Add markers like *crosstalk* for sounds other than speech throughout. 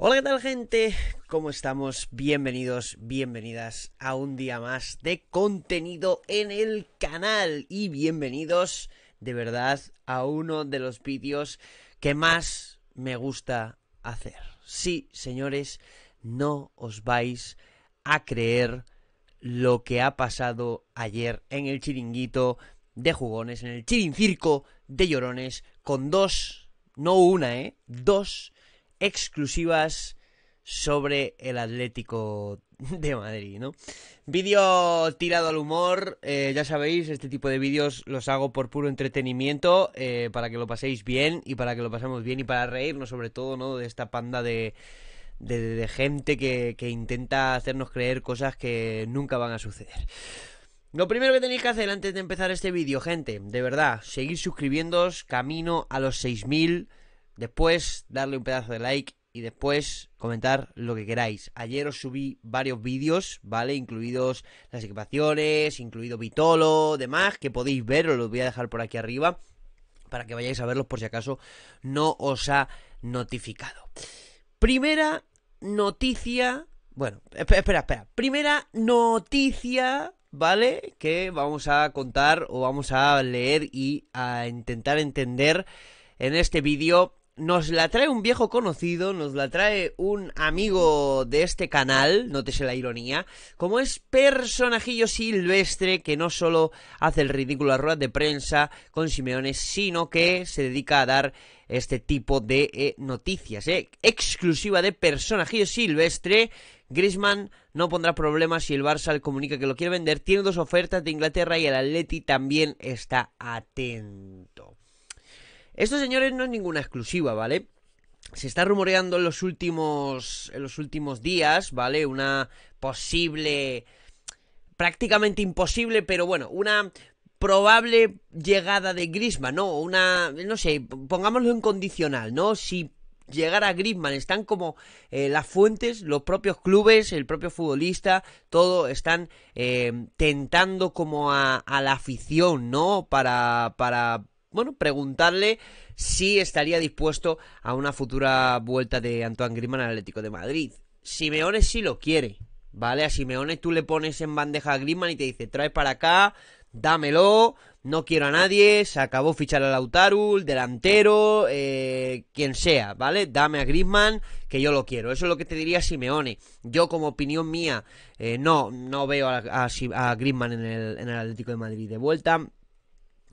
Hola, ¿qué tal gente? ¿Cómo estamos? Bienvenidos, bienvenidas a un día más de contenido en el canal y bienvenidos de verdad a uno de los vídeos que más me gusta hacer. Sí, señores, no os vais a creer lo que ha pasado ayer en el chiringuito de jugones, en el chirincirco de llorones, con dos, no una, ¿eh? Dos exclusivas sobre el Atlético de Madrid, ¿no? Vídeo tirado al humor, eh, ya sabéis, este tipo de vídeos los hago por puro entretenimiento, eh, para que lo paséis bien y para que lo pasemos bien y para reírnos sobre todo, ¿no? De esta panda de, gente que, intenta hacernos creer cosas que nunca van a suceder. Lo primero que tenéis que hacer antes de empezar este vídeo, gente, de verdad, seguir suscribiéndos, camino a los 6000 Después darle un pedazo de like y después comentar lo que queráis. Ayer os subí varios vídeos, ¿vale? Incluidos las equipaciones, incluido Vitolo, demás, que podéis ver, os los voy a dejar por aquí arriba para que vayáis a verlos por si acaso no os ha notificado. Primera noticia, bueno, espera, espera. Primera noticia ¿vale? Que vamos a contar o vamos a leer y a intentar entender en este vídeo nos la trae un viejo conocido, nos la trae un amigo de este canal, nótese la ironía, como es personajillo silvestre que no solo hace el ridículo a ruedas de prensa con Simeones, sino que se dedica a dar este tipo de eh, noticias, eh, exclusiva de personajillo silvestre. Grisman no pondrá problemas si el Barça le comunica que lo quiere vender. Tiene dos ofertas de Inglaterra y el Atleti también está atento. Esto, señores, no es ninguna exclusiva, ¿vale? se está rumoreando en los últimos en los últimos días, ¿vale? Una posible prácticamente imposible, pero bueno, una probable llegada de Griezmann, ¿no? Una no sé, pongámoslo en condicional, ¿no? Si llegara Griezmann, están como eh, las fuentes, los propios clubes, el propio futbolista, todo están eh, tentando como a, a, la afición, ¿no? Para para bueno, preguntarle si estaría dispuesto a una futura vuelta de Antoine Griezmann al Atlético de Madrid. Simeone sí lo quiere, ¿vale? A Simeone tú le pones en bandeja a Griezmann y te dice, trae para acá, dámelo, no quiero a nadie, se acabó fichar a Lautaro, delantero, eh, quien sea, ¿vale? Dame a Griezmann, que yo lo quiero. Eso es lo que te diría Simeone. Yo, como opinión mía, eh, no, no veo a, a, a Griezmann en el, en el Atlético de Madrid de vuelta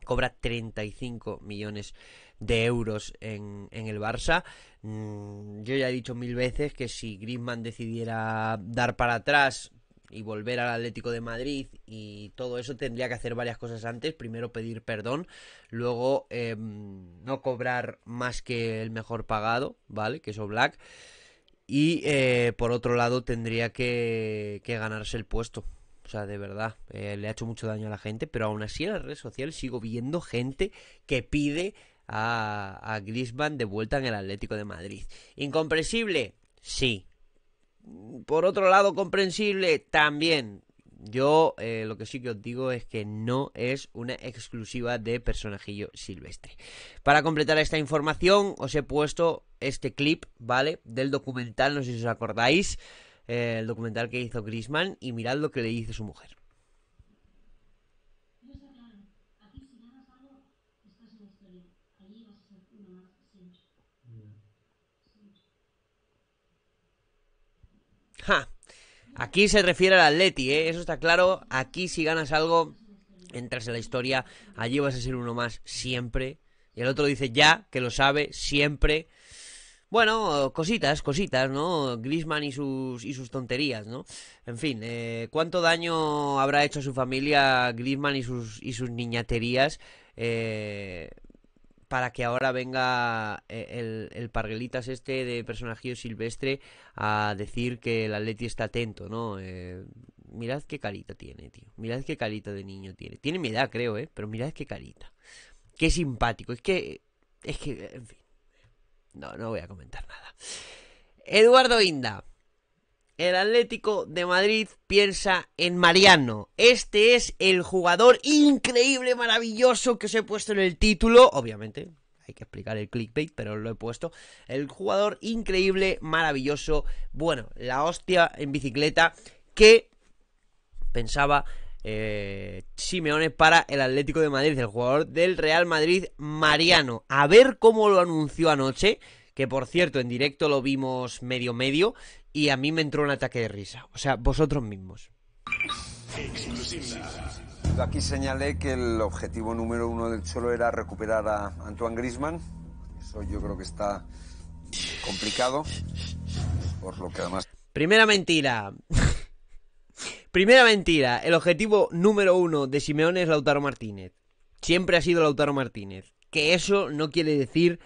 cobra 35 millones de euros en, en el Barça. Mm, yo ya he dicho mil veces que si Griezmann decidiera dar para atrás y volver al Atlético de Madrid y todo eso tendría que hacer varias cosas antes. Primero pedir perdón, luego em, no cobrar más que el mejor pagado, ¿vale? Que es Black. Y eh, por otro lado tendría que, que ganarse el puesto. O sea, de verdad, eh, le ha hecho mucho daño a la gente, pero aún así en las redes sociales sigo viendo gente que pide a, a Griezmann de vuelta en el Atlético de Madrid. ¿Incomprensible? Sí. Por otro lado, comprensible también. Yo eh, lo que sí que os digo es que no es una exclusiva de personajillo silvestre. Para completar esta información os he puesto este clip, ¿vale? Del documental, no sé si os acordáis, eh, el documental que hizo Grisman y mirad lo que le dice su mujer. Aquí se refiere al Atleti, eh, eso está claro. Aquí si ganas algo, entras en la historia. Allí vas a ser uno más siempre. Y el otro dice ya, que lo sabe, siempre. Bueno, cositas, cositas, ¿no? Griezmann y sus, y sus tonterías, ¿no? En fin, eh, ¿cuánto daño habrá hecho a su familia Griezmann y sus, y sus niñaterías eh, para que ahora venga eh, el, parguelitas este de personajillo silvestre a decir que el Atleti está atento, ¿no? Eh, mirad qué carita tiene, tío. Mirad qué carita de niño tiene. Tiene mi edad, creo, ¿eh? Pero mirad qué carita. Qué simpático. Es que... Es que... En fin. No, no voy a comentar nada. Eduardo Inda. El Atlético de Madrid piensa en Mariano. Este es el jugador increíble, maravilloso que os he puesto en el título. Obviamente, hay que explicar el clickbait, pero lo he puesto. El jugador increíble, maravilloso, bueno, la hostia en bicicleta que pensaba eh, Simeone para el Atlético de Madrid, el jugador del Real Madrid, Mariano. A ver cómo lo anunció anoche, que por cierto en directo lo vimos medio medio y a mí me entró un ataque de risa. O sea, vosotros mismos. Yo aquí señalé que el objetivo número uno del Cholo era recuperar a Antoine Grisman. Eso yo creo que está complicado. Por lo que además. Primera mentira. Primera mentira, el objetivo número uno de Simeone es Lautaro Martínez. Siempre ha sido Lautaro Martínez. Que eso no quiere decir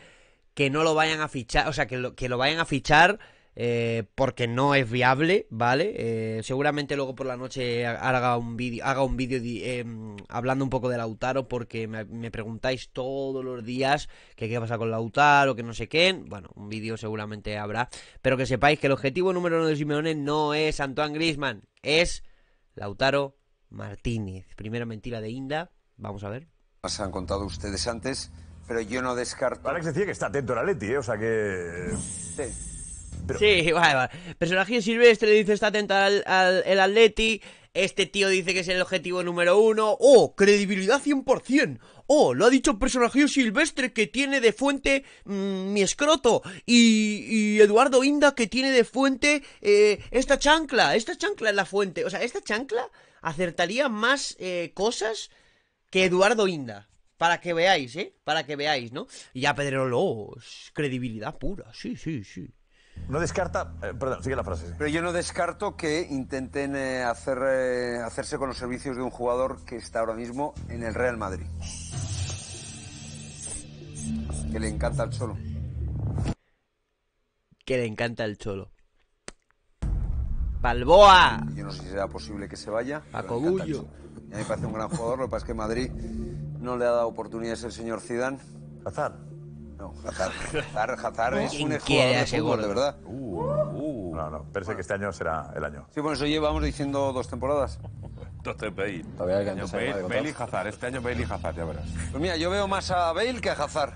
que no lo vayan a fichar, o sea, que lo, que lo vayan a fichar eh, porque no es viable, ¿vale? Eh, seguramente luego por la noche haga un vídeo, haga un vídeo eh, hablando un poco de Lautaro porque me, preguntáis todos los días que qué pasa con Lautaro, que no sé qué. Bueno, un vídeo seguramente habrá, pero que sepáis que el objetivo número uno de Simeone no es Antoine Griezmann, es Lautaro Martínez. Primera mentira de Inda, vamos a ver. Las han contado ustedes antes, pero yo no descarto. parece decía que está atento al Atleti, ¿eh? o sea que. Sí. Sí, vale, vale. Personaje silvestre le dice está atento al, al el Atleti. Este tío dice que es el objetivo número uno. ¡Oh! Credibilidad 100%. ¡Oh! Lo ha dicho el personaje silvestre que tiene de fuente mm, mi escroto. Y, Eduardo Inda que tiene de fuente eh, esta chancla. Esta chancla es la fuente. O sea, esta chancla acertaría más eh, cosas que Eduardo Inda. Para que veáis, ¿eh? Para que veáis, ¿no? Y ya Pedro credibilidad pura, sí, sí, sí. No descarta, eh, perdón, sigue la frase. Pero yo no descarto que intenten eh, hacer, eh, hacerse con los servicios de un jugador que está ahora mismo en el Real Madrid. Que le encanta el cholo. Que le encanta el cholo. Balboa. Yo no sé si será posible que se vaya. A Cogullo. A mí me parece un gran jugador, lo que pasa es que Madrid no le ha dado oportunidades el señor Zidane. Azar. No, Hazard. Hazard, es un escuadrón seguro, de verdad. Uh, uh. no, no, parece que este año será el año. Sí, bueno, eso llevamos diciendo dos temporadas. *laughs* dos temporadas. Todavía hay que Bale, Bale y Hazard. Este año Bale y Hazard, ya verás. Pues mira, yo veo más a Bale que a Hazard.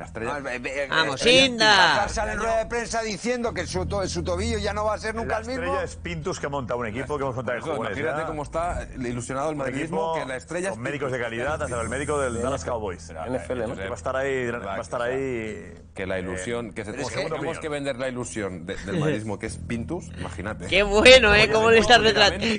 Ah, la estrella. Eh, eh, Vamos, eh, Inda. sale en rueda de prensa diciendo que su, tobillo ya no va a ser nunca el mismo. La estrella es Pintus que monta un equipo que hemos contado Imagínate cómo está ilusionado el madridismo que la estrella. Con médicos de calidad, hasta el médico del Dallas Cowboys. NFL, Va a estar ahí, va a estar ahí. Que la ilusión, que se tenemos que vender la ilusión del *laughs* madridismo que es Pintus, imagínate. Qué bueno, eh, cómo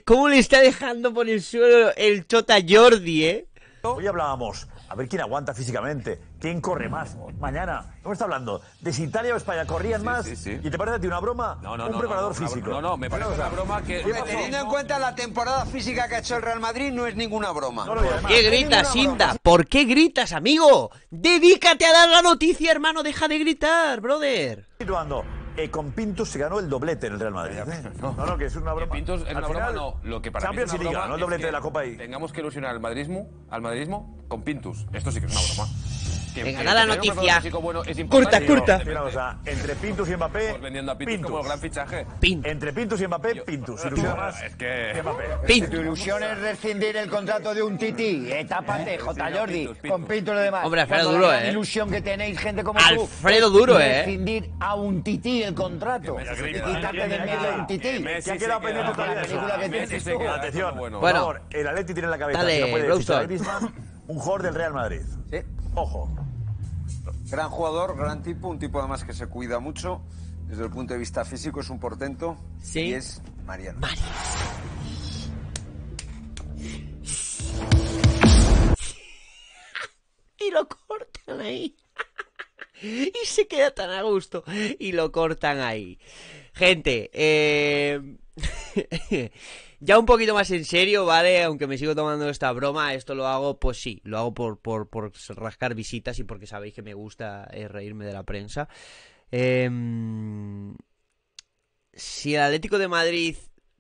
cómo le está dejando por el suelo el Chota Jordi, eh. Hoy hablábamos, a ver quién aguanta físicamente. ¿Quién corre más? Mañana, ¿cómo está hablando? ¿De si Italia o España corrían más? ¿Y te parece a ti una broma? No, no, un preparador físico. No, no, me parece una broma que. teniendo en cuenta la temporada física que ha hecho el Real Madrid, no es ninguna broma. ¿Por qué gritas, Inda? ¿Por qué gritas, amigo? Dedícate a dar la noticia, hermano. Deja de gritar, brother. Situando. Eh, con Pintus se ganó el doblete en el Real Madrid. No, no, que es una broma. Pintus es una broma, no. Lo que para Champions mí es una broma Liga, no el doblete de la Copa ahí. Tengamos que ilusionar al madridismo, al madridismo con Pintus. Esto sí que es una broma. Venga, la noticia. Bueno curta. corta, corta. Miramos a, entre Pintus y Mbappé, vendiendo a Pintus, Pintus. como gran fichaje. Entre Pintus y Mbappé, Pintus. Pintus. es que... Tu ilusión es rescindir el contrato de un tití. Etápate, eh, J. Jordi, con Pintus y lo demás. Hombre, Alfredo Duro, eh. ilusión que tenéis, gente como Alfredo tú. Alfredo Duro, eh. Rescindir a un tití el contrato. Quítate de a un tití. Que ha quedado pendiente todavía eso. Atención, bueno. el Atleti tiene la cabeza. Dale, un jugador del Real Madrid. Sí. Ojo. Gran jugador, gran tipo, un tipo además que se cuida mucho. Desde el punto de vista físico es un portento. Sí. Y es Mariano. Mariano. Y lo cortan ahí. *laughs* Y se queda tan a gusto. Y lo cortan ahí. Gente, eh... *laughs* *laughs* ya un poquito más en serio, ¿vale? Aunque me sigo tomando esta broma, esto lo hago, pues sí, lo hago por, rascar visitas y porque sabéis que me gusta eh, reírme de la prensa. Em, si el Atlético de Madrid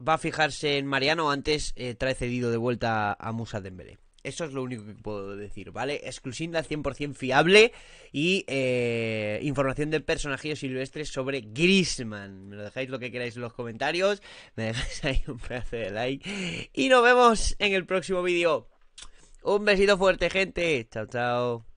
va a fijarse en Mariano, antes eh, trae cedido de vuelta a Musa Dembélé. Eso es lo único que puedo decir, ¿vale? Exclusiva 100% fiable y eh, información de personajes silvestres sobre Grisman. Me lo dejáis lo que queráis en los comentarios, me dejáis ahí un pedazo de like y nos vemos en el próximo vídeo. Un besito fuerte, gente. Chao, chao.